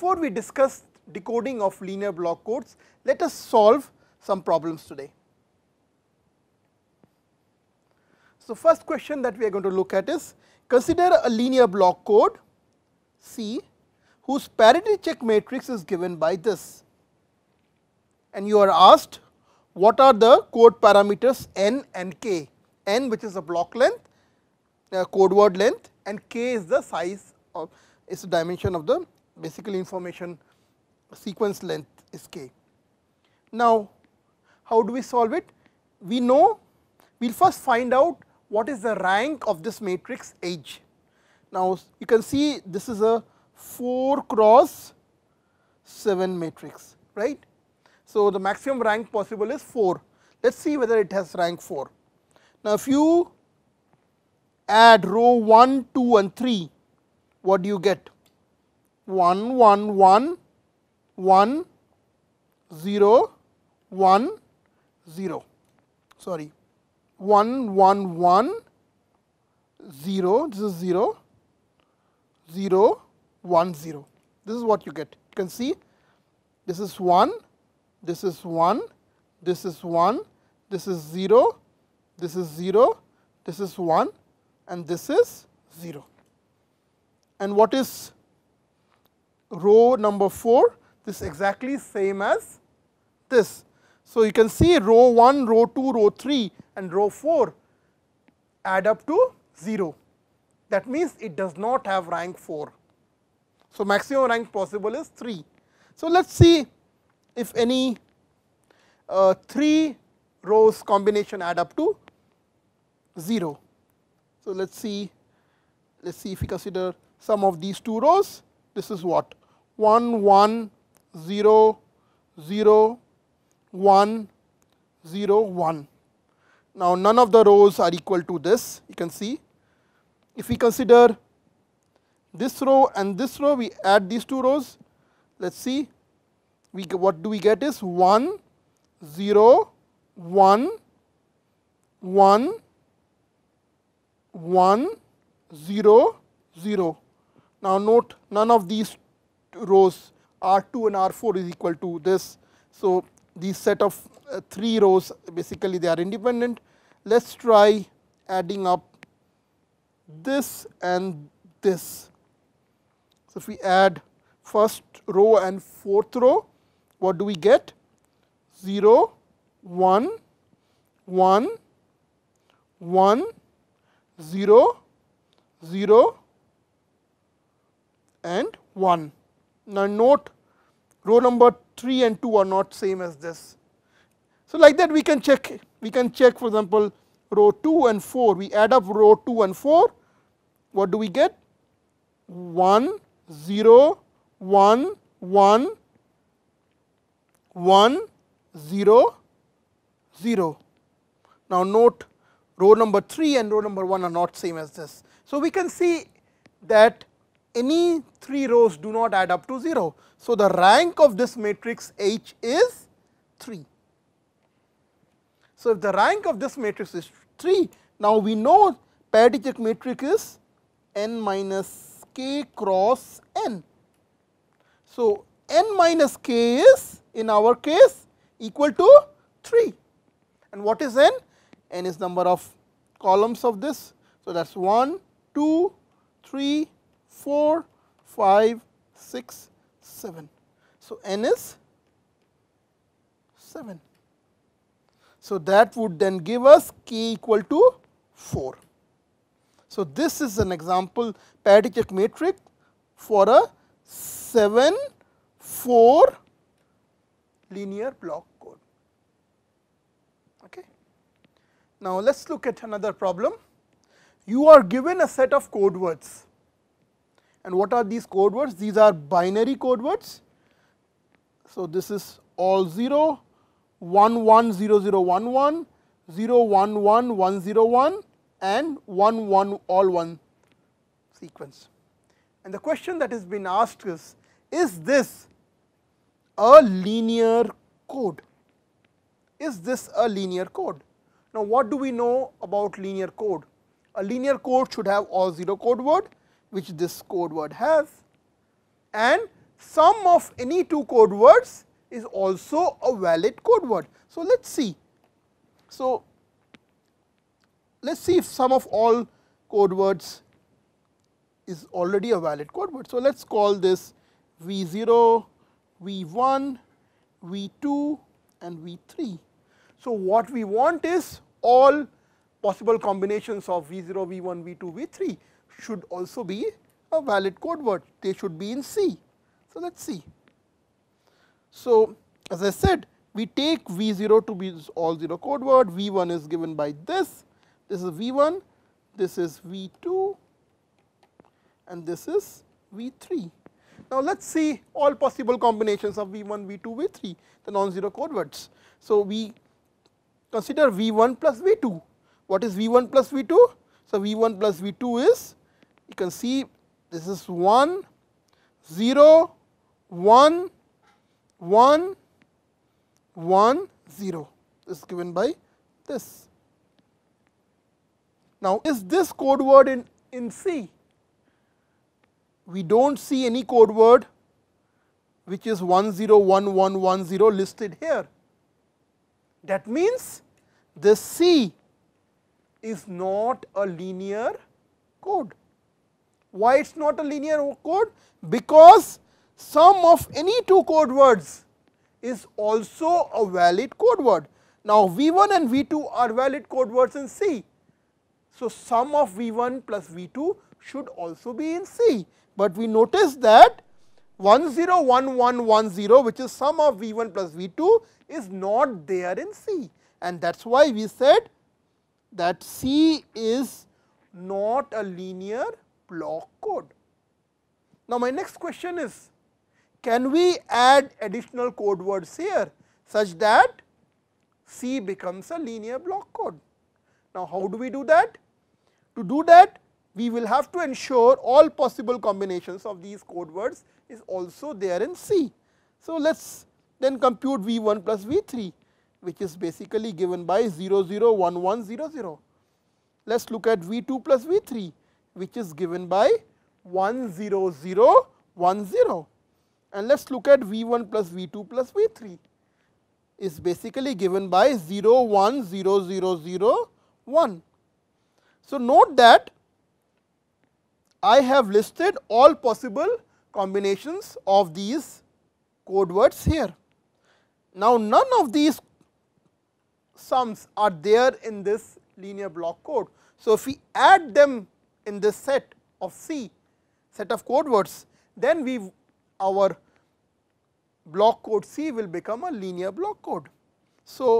before we discuss decoding of linear block codes, let us solve some problems today. So, first question that we are going to look at is consider a linear block code C whose parity check matrix is given by this and you are asked what are the code parameters n and k, n which is the block length, uh, code word length and k is the size of is the dimension of the basically information sequence length is k. Now, how do we solve it? We know we will first find out what is the rank of this matrix H. Now, you can see this is a 4 cross 7 matrix right. So, the maximum rank possible is 4 let us see whether it has rank 4. Now, if you add row 1, 2 and 3 what do you get? 1 1 1 1 0 1 0 sorry 1 1 1 0 this is 0 0 1 0 this is what you get you can see this is 1 this is 1 this is 1 this is 0 this is 0 this is 1 and this is 0 and what is row number 4 this exactly same as this. So, you can see row 1, row 2, row 3 and row 4 add up to 0 that means it does not have rank 4. So, maximum rank possible is 3. So, let us see if any uh, 3 rows combination add up to 0. So, let us see let us see if we consider some of these two rows this is what 1 1 0 0 1 0 1. Now, none of the rows are equal to this you can see. If we consider this row and this row we add these two rows let us see we what do we get is 1 0 1 1 1 0 0. Now, note none of these rows R2 and R4 is equal to this. So, these set of uh, 3 rows basically they are independent. Let us try adding up this and this. So, if we add first row and fourth row what do we get? 0, 1, 1, 1, 0, 0 and 1. Now, note row number 3 and 2 are not same as this. So, like that we can check, we can check for example, row 2 and 4, we add up row 2 and 4, what do we get? 1, 0, 1, 1, 1, 0, 0. Now, note row number 3 and row number 1 are not same as this. So, we can see that any 3 rows do not add up to 0. So, the rank of this matrix H is 3. So, if the rank of this matrix is 3, now we know parity check matrix is n minus k cross n. So, n minus k is in our case equal to 3 and what is n? n is number of columns of this. So, that is 1, 2, 3, 4, 5, 6, 7. So, n is 7. So, that would then give us k equal to 4. So, this is an example parity check matrix for a 7 4 linear block code. Okay. Now, let us look at another problem. You are given a set of code words and what are these code words? These are binary code words. So, this is all 0, 1 1 0 0 1 1, 0 1 1 1 0 1 and 1 1 all 1 sequence. And the question that has been asked is, is this a linear code? Is this a linear code? Now, what do we know about linear code? A linear code should have all 0 code word which this code word has and sum of any two code words is also a valid code word. So, let us see. So, let us see if sum of all code words is already a valid code word. So, let us call this V 0, V 1, V 2 and V 3. So, what we want is all possible combinations of V 0, V 1, V 2, V 3 should also be a valid code word, they should be in C. So, let us see. So, as I said we take V 0 to be all 0 code word, V 1 is given by this, this is V 1, this is V 2 and this is V 3. Now, let us see all possible combinations of V 1, V 2, V 3 the non 0 code words. So, we consider V 1 plus V 2, what is V 1 plus V 2? So, V 1 plus V 2 is you can see this is 1, 0, 1, 1, 1, 0. This is given by this. Now, is this code word in, in C? We do not see any code word which is 101110 listed here. That means, this C is not a linear code. Why it is not a linear code? Because sum of any two code words is also a valid code word. Now, V1 and V2 are valid code words in C. So, sum of V1 plus V2 should also be in C, but we notice that 101110 which is sum of V1 plus V2 is not there in C and that is why we said that C is not a linear block code. Now, my next question is can we add additional code words here such that C becomes a linear block code. Now, how do we do that? To do that we will have to ensure all possible combinations of these code words is also there in C. So, let us then compute V1 plus V3 which is basically given by 001100. Let us look at V2 plus V3 which is given by 1 0 0 1 0 and let us look at V 1 plus V 2 plus V 3 is basically given by 0 1 0 0 0 1. So, note that I have listed all possible combinations of these code words here. Now, none of these sums are there in this linear block code. So, if we add them in this set of C set of code words, then we our block code C will become a linear block code. So,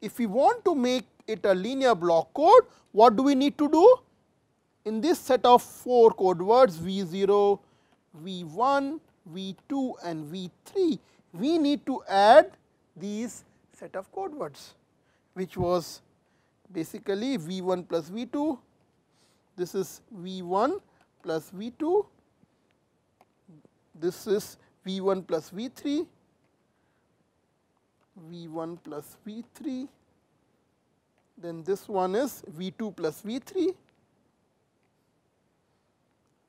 if we want to make it a linear block code, what do we need to do? In this set of 4 code words V0, V1, V2 and V3, we need to add these set of code words which was basically V1 plus V2 this is V 1 plus V 2, this is V 1 plus V 3, V 1 plus V 3, then this one is V 2 plus V 3,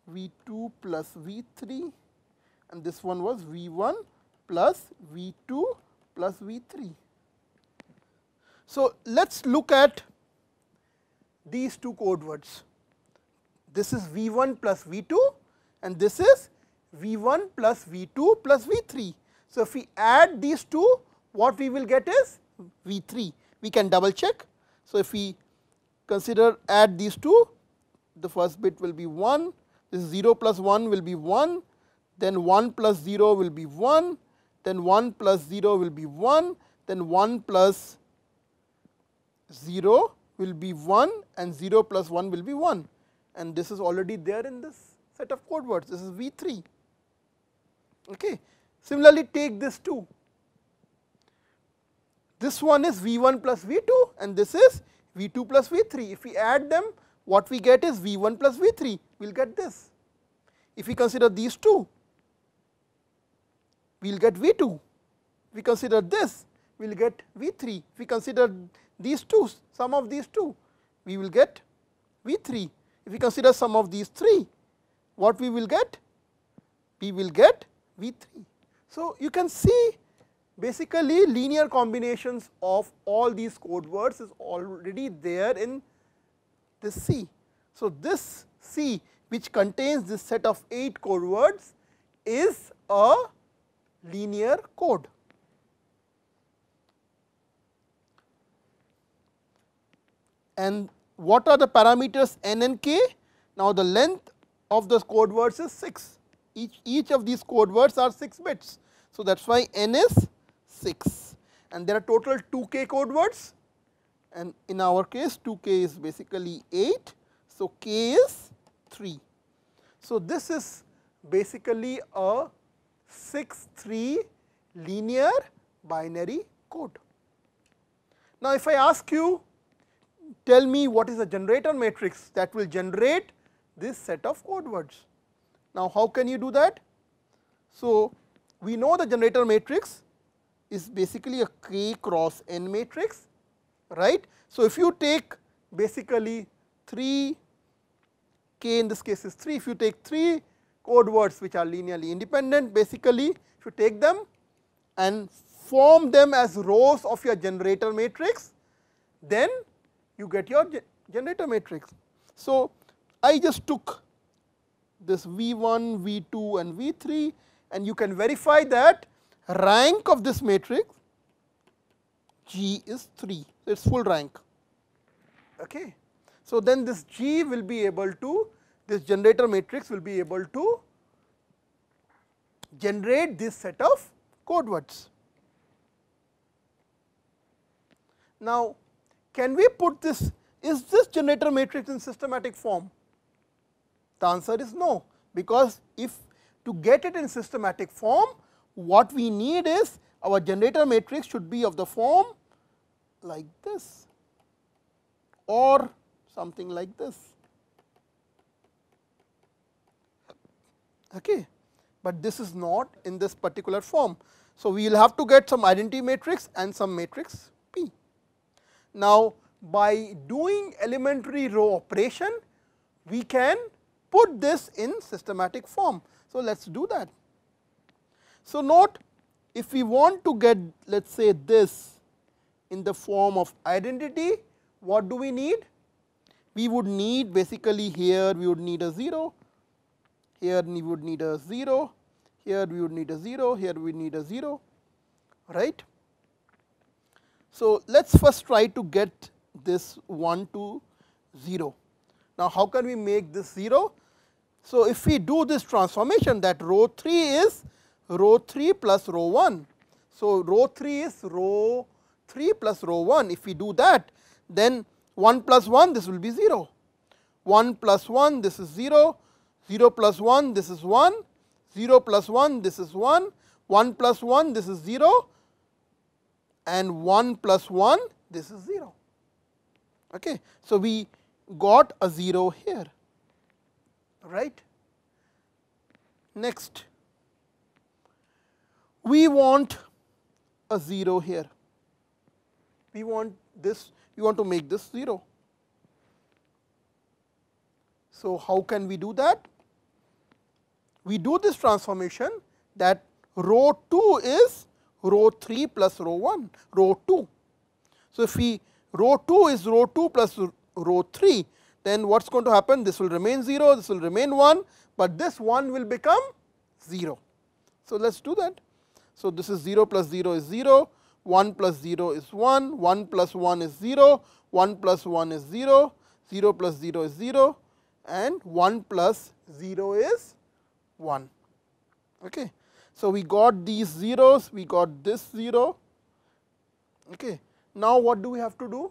V 2 plus V 3 and this one was V 1 plus V 2 plus V 3. So, let us look at these two code words. This is V1 plus V2 and this is V1 plus V2 plus V3. So, if we add these two what we will get is V3 we can double check. So, if we consider add these two the first bit will be 1 this 0 plus 1 will be 1 then 1 plus 0 will be 1 then 1 plus 0 will be 1 then 1 plus 0 will be 1 and 0 plus 1 will be 1 and this is already there in this set of code words this is V3 okay. Similarly take this 2 this one is V1 plus V2 and this is V2 plus V3 if we add them what we get is V1 plus V3 we will get this if we consider these 2 we will get V2 we consider this we will get V3 if we consider these 2 sum of these 2 we will get V3 if we consider sum of these three, what we will get? We will get V 3. So, you can see basically linear combinations of all these code words is already there in this C. So, this C which contains this set of 8 code words is a linear code. And what are the parameters n and k? Now, the length of the code words is 6, each, each of these code words are 6 bits. So, that is why n is 6 and there are total 2 k code words and in our case 2 k is basically 8. So, k is 3. So, this is basically a 6 3 linear binary code. Now, if I ask you tell me what is a generator matrix that will generate this set of code words. Now, how can you do that? So, we know the generator matrix is basically a k cross n matrix right. So, if you take basically 3 k in this case is 3 if you take 3 code words which are linearly independent basically if you take them and form them as rows of your generator matrix then you get your generator matrix. So, I just took this V1, V2 and V3 and you can verify that rank of this matrix G is 3, it is full rank. Okay. So, then this G will be able to this generator matrix will be able to generate this set of code words. Now, can we put this, is this generator matrix in systematic form? The answer is no, because if to get it in systematic form, what we need is our generator matrix should be of the form like this or something like this. Okay. But this is not in this particular form. So, we will have to get some identity matrix and some matrix now, by doing elementary row operation, we can put this in systematic form. So, let us do that. So, note if we want to get let us say this in the form of identity, what do we need? We would need basically here we would need a 0, here we would need a 0, here we would need a 0, here we need a 0, right. So, let us first try to get this 1 to 0. Now, how can we make this 0? So, if we do this transformation that row 3 is row 3 plus row 1. So, row 3 is row 3 plus row 1. If we do that, then 1 plus 1 this will be 0, 1 plus 1 this is 0, 0 plus 1 this is 1, 0 plus 1 this is 1, 1 plus 1 this is 0, and 1 plus 1 this is 0. Okay. So, we got a 0 here right. Next we want a 0 here we want this We want to make this 0. So, how can we do that? We do this transformation that rho 2 is row 3 plus row 1, row 2. So, if we row 2 is row 2 plus row 3, then what is going to happen? This will remain 0, this will remain 1, but this 1 will become 0. So, let us do that. So, this is 0 plus 0 is 0, 1 plus 0 is 1, 1 plus 1 is 0, 1 plus 1 is 0, 0 plus 0 is 0 and 1 plus 0 is 1. Okay. So, we got these zeros, we got this 0. Okay. Now, what do we have to do?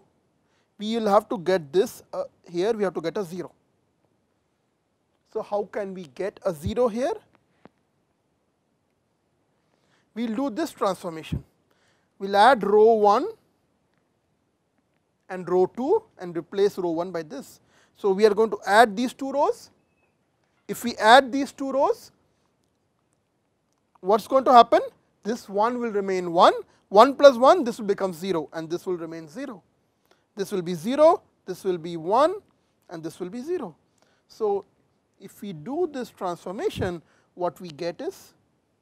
We will have to get this uh, here, we have to get a 0. So, how can we get a 0 here? We will do this transformation. We will add row 1 and row 2 and replace row 1 by this. So, we are going to add these two rows. If we add these two rows, what is going to happen? This 1 will remain 1, 1 plus 1 this will become 0 and this will remain 0. This will be 0, this will be 1 and this will be 0. So, if we do this transformation what we get is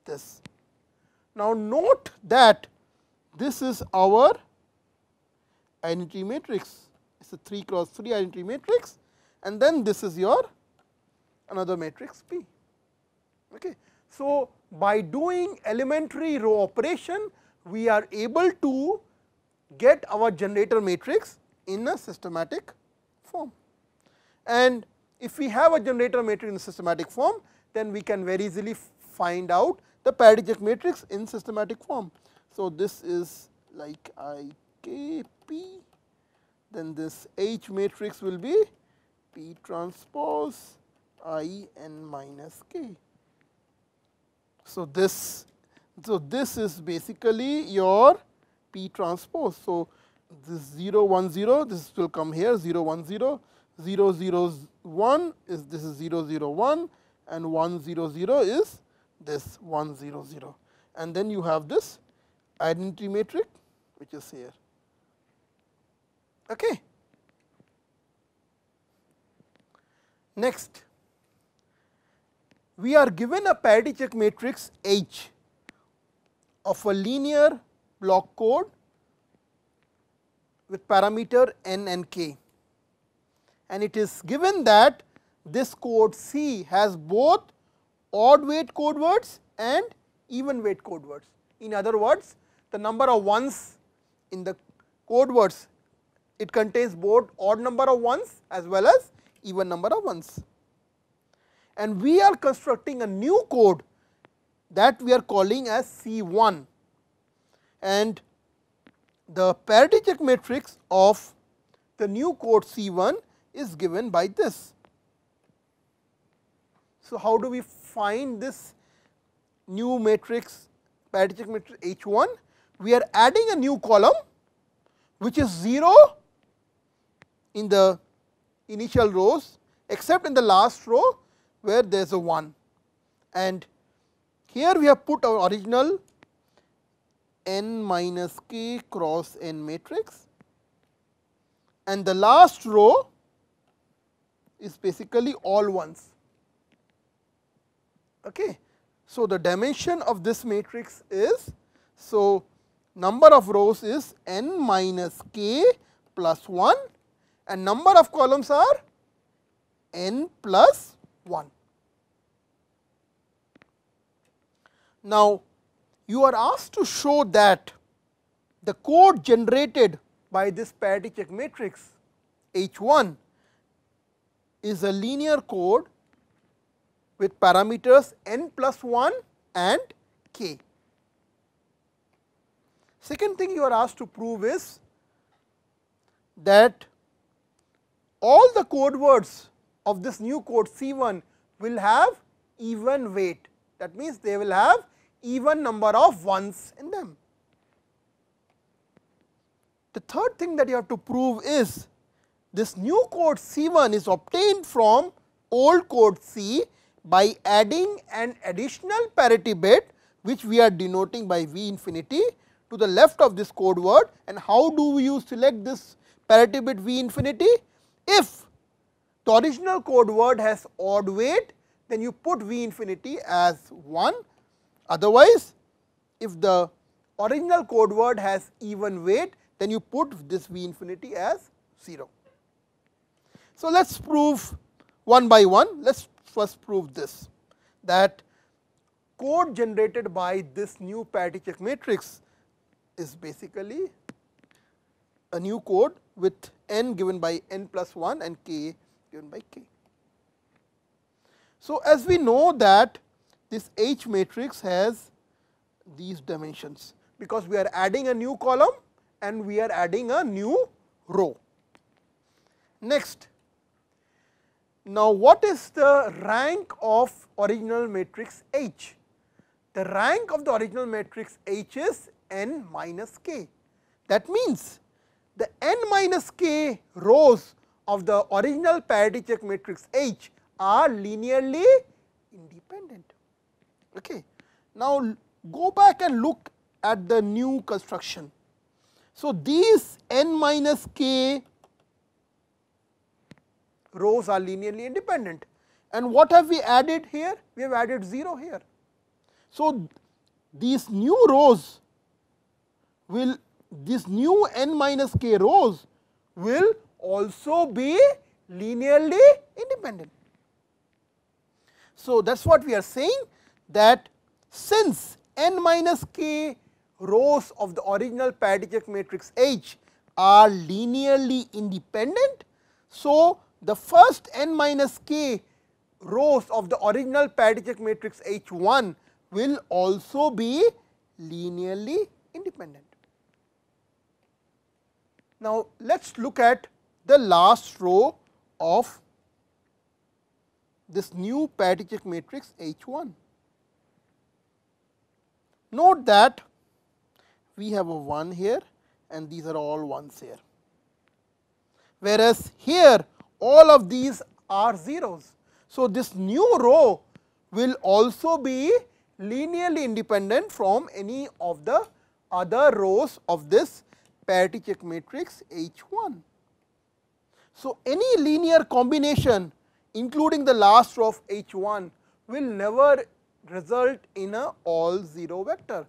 this. Now, note that this is our identity matrix, it is a 3 cross 3 identity matrix and then this is your another matrix P. Okay. So, by doing elementary row operation, we are able to get our generator matrix in a systematic form. And if we have a generator matrix in systematic form, then we can very easily find out the paradigmatic matrix in systematic form. So, this is like I k p, then this H matrix will be p transpose i n minus k. So, this so this is basically your P transpose. So, this 0 1 0 this will come here 0 1 0 0 0 1 is this is 0 0 1 and 1 0 0 is this 1 0 0 and then you have this identity matrix which is here. Okay. Next we are given a parity check matrix H of a linear block code with parameter n and k and it is given that this code C has both odd weight code words and even weight code words. In other words, the number of ones in the code words, it contains both odd number of ones as well as even number of ones and we are constructing a new code that we are calling as C 1 and the parity check matrix of the new code C 1 is given by this. So, how do we find this new matrix parity check matrix H 1? We are adding a new column which is 0 in the initial rows except in the last row where there is a 1 and here we have put our original n minus k cross n matrix and the last row is basically all ones. Okay. So, the dimension of this matrix is, so number of rows is n minus k plus 1 and number of columns are n plus 1. Now, you are asked to show that the code generated by this parity check matrix H 1 is a linear code with parameters n plus 1 and k. Second thing you are asked to prove is that all the code words of this new code C1 will have even weight. That means, they will have even number of 1s in them. The third thing that you have to prove is this new code C1 is obtained from old code C by adding an additional parity bit which we are denoting by V infinity to the left of this code word and how do you select this parity bit V infinity? If the original code word has odd weight then you put V infinity as 1 otherwise if the original code word has even weight then you put this V infinity as 0. So, let us prove one by one let us first prove this that code generated by this new parity check matrix is basically a new code with n given by n plus 1 and k given by k. So, as we know that this H matrix has these dimensions, because we are adding a new column and we are adding a new row. Next, now what is the rank of original matrix H? The rank of the original matrix H is n minus k. That means, the n minus k rows of the original parity check matrix H are linearly independent. Okay. Now, go back and look at the new construction. So, these n minus k rows are linearly independent and what have we added here? We have added 0 here. So, these new rows will this new n minus k rows will also be linearly independent. So, that is what we are saying that since n minus k rows of the original parametric matrix H are linearly independent. So, the first n minus k rows of the original parametric matrix H1 will also be linearly independent. Now, let us look at the last row of this new check matrix H 1. Note that we have a 1 here and these are all 1s here, whereas here all of these are zeros. So, this new row will also be linearly independent from any of the other rows of this parity check matrix H 1. So, any linear combination including the last row of H1 will never result in a all 0 vector.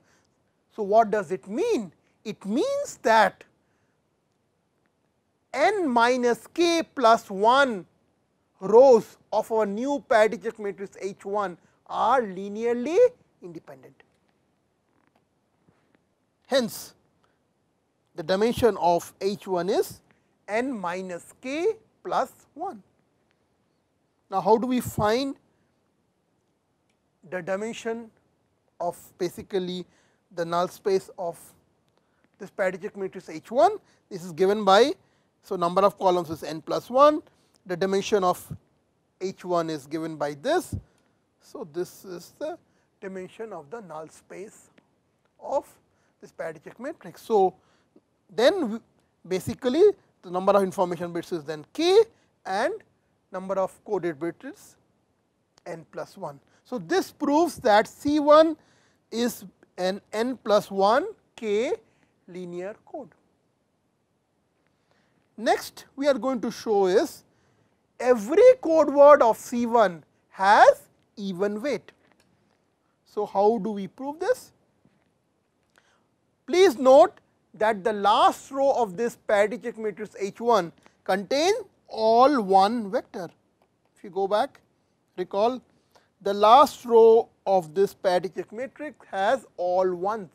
So, what does it mean? It means that n minus k plus 1 rows of our new check matrix H1 are linearly independent. Hence, the dimension of H1 is n minus k plus 1. Now, how do we find the dimension of basically the null space of this paradigmatic matrix H 1. This is given by, so number of columns is n plus 1, the dimension of H 1 is given by this. So, this is the dimension of the null space of this paradigmatic matrix. So, then basically the number of information bits is then k and number of coded bits is n plus 1. So, this proves that C 1 is an n plus 1 k linear code. Next, we are going to show is every code word of C 1 has even weight. So, how do we prove this? Please note that the last row of this parity-check matrix H1 contain all one vector. If you go back, recall the last row of this parity-check matrix has all ones.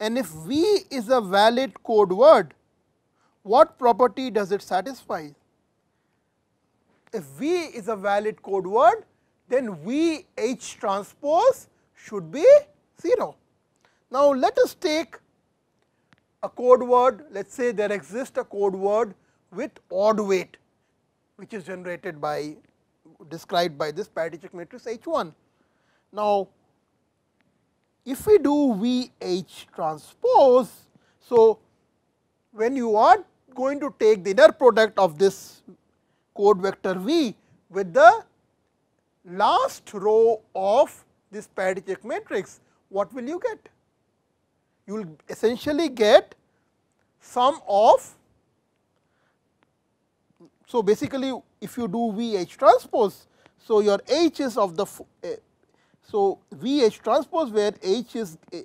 And if V is a valid code word, what property does it satisfy? If V is a valid code word, then V H transpose should be 0. Now, let us take a code word, let us say there exists a code word with odd weight which is generated by described by this parity check matrix H 1. Now, if we do V H transpose, so when you are going to take the inner product of this code vector V with the last row of this parity check matrix, what will you get? you will essentially get sum of. So, basically if you do V H transpose, so your H is of the eh, so V H transpose where H is eh,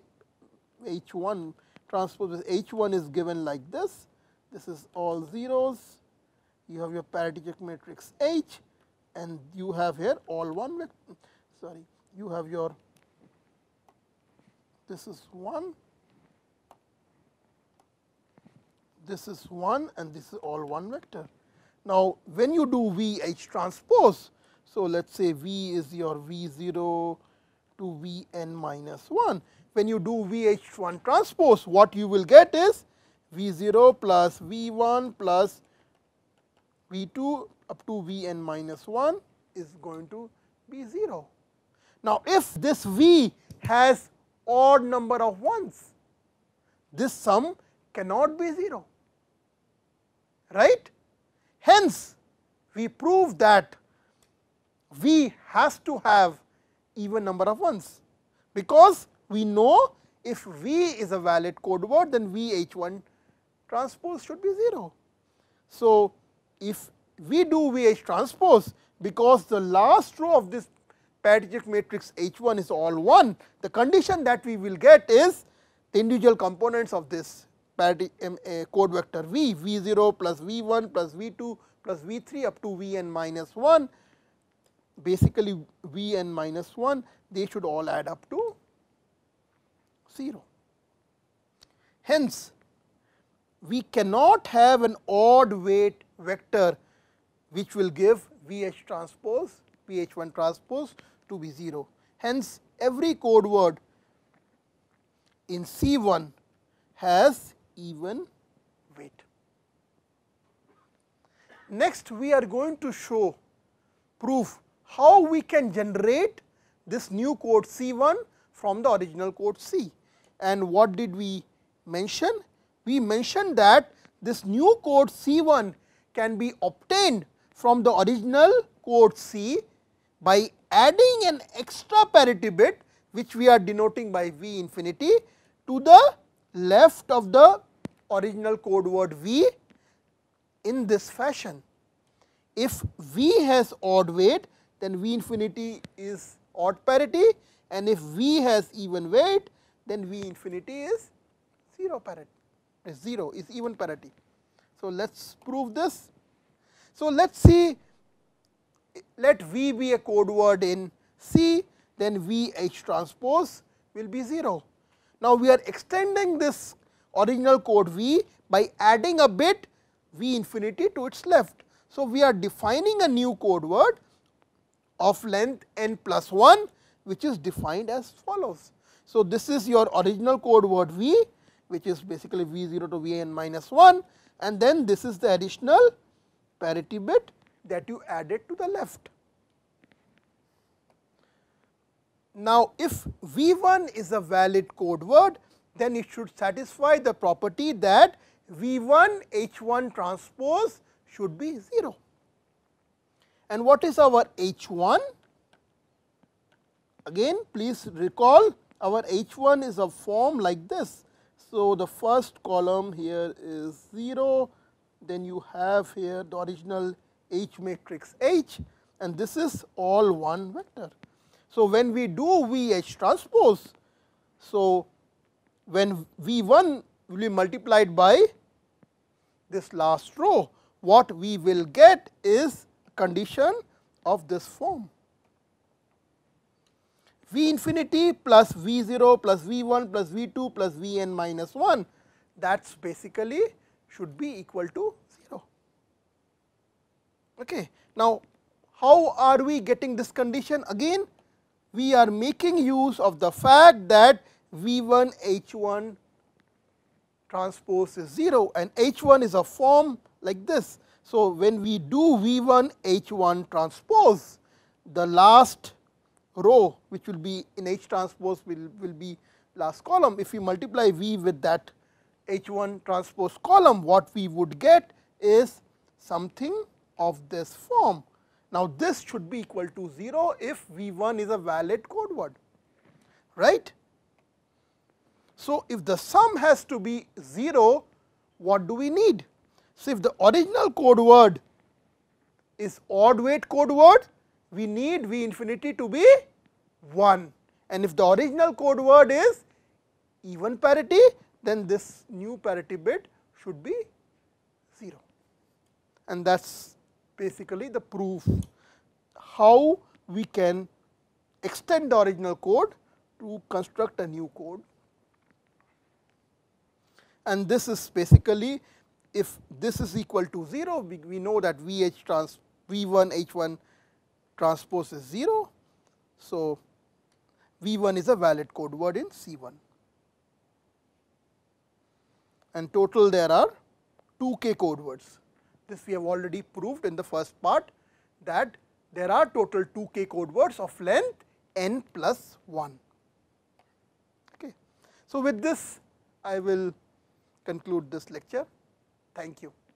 H 1 transpose H 1 is given like this, this is all zeros, you have your parity check matrix H and you have here all 1 sorry you have your this is 1 this is 1 and this is all one vector. Now, when you do V H transpose, so let us say V is your V 0 to V n minus 1. When you do V H 1 transpose, what you will get is V 0 plus V 1 plus V 2 up to V n minus 1 is going to be 0. Now, if this V has odd number of 1s, this sum cannot be 0 right. Hence, we prove that V has to have even number of ones, because we know if V is a valid code word then V H 1 transpose should be 0. So, if we do V H transpose because the last row of this parametric matrix H 1 is all 1, the condition that we will get is the individual components of this parity um, code vector v, v 0 plus v 1 plus v 2 plus v 3 up to v n minus 1 basically v n minus 1 they should all add up to 0. Hence, we cannot have an odd weight vector which will give v h transpose v h 1 transpose to be 0. Hence, every code word in C 1 has even weight. Next we are going to show proof how we can generate this new code C1 from the original code C. And what did we mention? We mentioned that this new code C1 can be obtained from the original code C by adding an extra parity bit which we are denoting by V infinity to the left of the original code word V in this fashion. If V has odd weight, then V infinity is odd parity and if V has even weight, then V infinity is 0 parity, is 0 is even parity. So, let us prove this. So, let us see let V be a code word in C, then V H transpose will be 0. Now, we are extending this original code V by adding a bit V infinity to its left. So, we are defining a new code word of length n plus 1 which is defined as follows. So, this is your original code word V which is basically V 0 to V n minus 1 and then this is the additional parity bit that you added to the left. Now, if V 1 is a valid code word then it should satisfy the property that V 1 H 1 transpose should be 0. And what is our H 1? Again please recall our H 1 is a form like this. So, the first column here is 0, then you have here the original H matrix H and this is all one vector. So, when we do V H transpose, so when V1 will be multiplied by this last row, what we will get is condition of this form. V infinity plus V 0 plus V 1 plus V 2 plus V n minus 1 that is basically should be equal to 0. Okay. Now, how are we getting this condition? Again, we are making use of the fact that V 1 H 1 transpose is 0 and H 1 is a form like this. So, when we do V 1 H 1 transpose the last row which will be in H transpose will, will be last column. If we multiply V with that H 1 transpose column what we would get is something of this form. Now, this should be equal to 0 if V 1 is a valid code word right. So, if the sum has to be 0, what do we need? So, if the original code word is odd weight code word, we need V infinity to be 1 and if the original code word is even parity, then this new parity bit should be 0 and that is basically the proof how we can extend the original code to construct a new code and this is basically if this is equal to 0 we, we know that V H trans V 1 H 1 transpose is 0. So, V 1 is a valid code word in C 1 and total there are 2 k code words. This we have already proved in the first part that there are total 2 k code words of length n plus 1. Okay. So, with this I will conclude this lecture. Thank you.